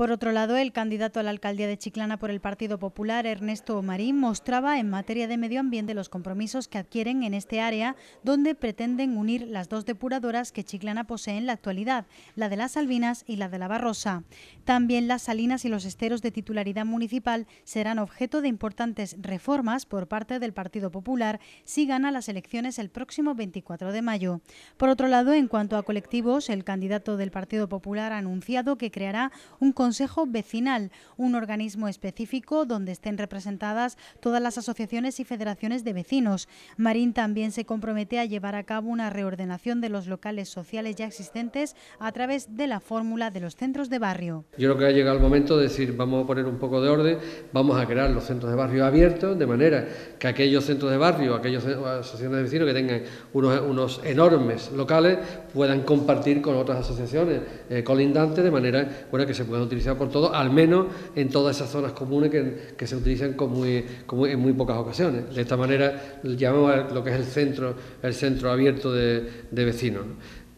Por otro lado, el candidato a la alcaldía de Chiclana por el Partido Popular, Ernesto Omarín, mostraba en materia de medio ambiente los compromisos que adquieren en este área, donde pretenden unir las dos depuradoras que Chiclana posee en la actualidad, la de las Albinas y la de la Barrosa. También las salinas y los esteros de titularidad municipal serán objeto de importantes reformas por parte del Partido Popular si gana las elecciones el próximo 24 de mayo. Por otro lado, en cuanto a colectivos, el candidato del Partido Popular ha anunciado que creará un Consejo Vecinal, un organismo específico donde estén representadas todas las asociaciones y federaciones de vecinos. Marín también se compromete a llevar a cabo una reordenación de los locales sociales ya existentes a través de la fórmula de los centros de barrio. Yo creo que ha llegado el momento de decir, vamos a poner un poco de orden, vamos a crear los centros de barrio abiertos, de manera que aquellos centros de barrio, aquellas asociaciones de vecinos que tengan unos, unos enormes locales, puedan compartir con otras asociaciones eh, colindantes, de manera bueno, que se puedan utilizar por todo al menos en todas esas zonas comunes que, se utilizan muy, en muy pocas ocasiones. De esta manera llamamos lo que es el centro, el centro abierto de, vecinos.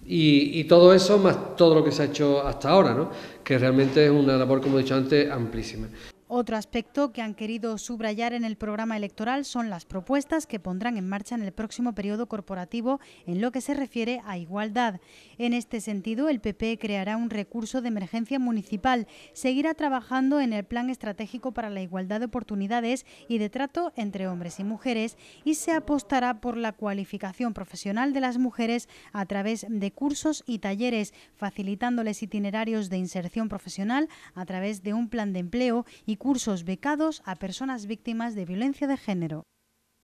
Y, todo eso más todo lo que se ha hecho hasta ahora, ¿no? que realmente es una labor, como he dicho antes, amplísima. Otro aspecto que han querido subrayar en el programa electoral son las propuestas que pondrán en marcha en el próximo periodo corporativo en lo que se refiere a igualdad. En este sentido, el PP creará un recurso de emergencia municipal, seguirá trabajando en el Plan Estratégico para la Igualdad de Oportunidades y de Trato entre Hombres y Mujeres y se apostará por la cualificación profesional de las mujeres a través de cursos y talleres, facilitándoles itinerarios de inserción profesional a través de un plan de empleo y cursos becados a personas víctimas de violencia de género.